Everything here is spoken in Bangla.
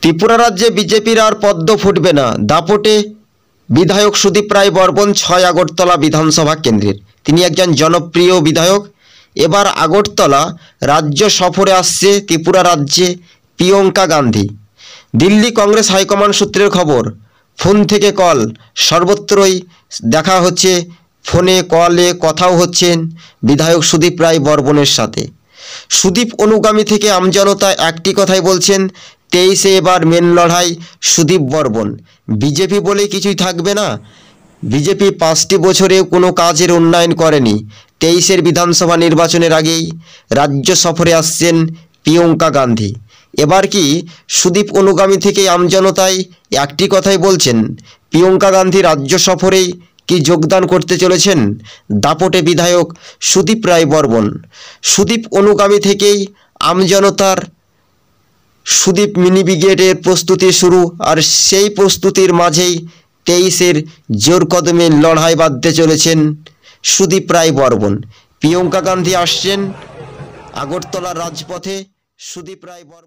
ত্রিপুরা রাজ্যে বিজেপির আর পদ্ম ফুটবে না দাপটে বিধায়ক সুদীপ রায় বর্বন ছয় আগরতলা বিধানসভা কেন্দ্রের তিনি একজন জনপ্রিয় বিধায়ক এবার আগরতলা রাজ্য সফরে আসছে ত্রিপুরা রাজ্যে প্রিয়ঙ্কা গান্ধী দিল্লি কংগ্রেস হাইকমান্ড সূত্রের খবর ফোন থেকে কল সর্বত্রই দেখা হচ্ছে ফোনে কলে কথাও হচ্ছেন বিধায়ক সুদীপ রায় বর্বনের সাথে সুদীপ অনুগামী থেকে আমজনতা একটি কথাই বলছেন তেইশে এবার মেন লড়াই সুদীপ বর্মন বিজেপি বলে কিছুই থাকবে না বিজেপি পাঁচটি বছরেও কোনো কাজের উন্নয়ন করেনি তেইশের বিধানসভা নির্বাচনের আগেই রাজ্য সফরে আসছেন প্রিয়ঙ্কা গান্ধী এবার কি সুদীপ অনুগামী থেকে আমজনতায় একটি কথাই বলছেন প্রিয়ঙ্কা গান্ধী রাজ্য সফরেই কি যোগদান করতে চলেছেন দাপটে বিধায়ক সুদীপ রায় বর্মন সুদীপ অনুগামী থেকেই আমজনতার সুদীপ মিনি ব্রিগেডের প্রস্তুতি শুরু আর সেই প্রস্তুতির মাঝেই তেইশের জোর কদমে লড়াই বাঁধতে চলেছেন সুদীপ রায় বর্মন প্রিয়ঙ্কা গান্ধী আসছেন আগরতলা রাজপথে সুদীপ রায় বর্মন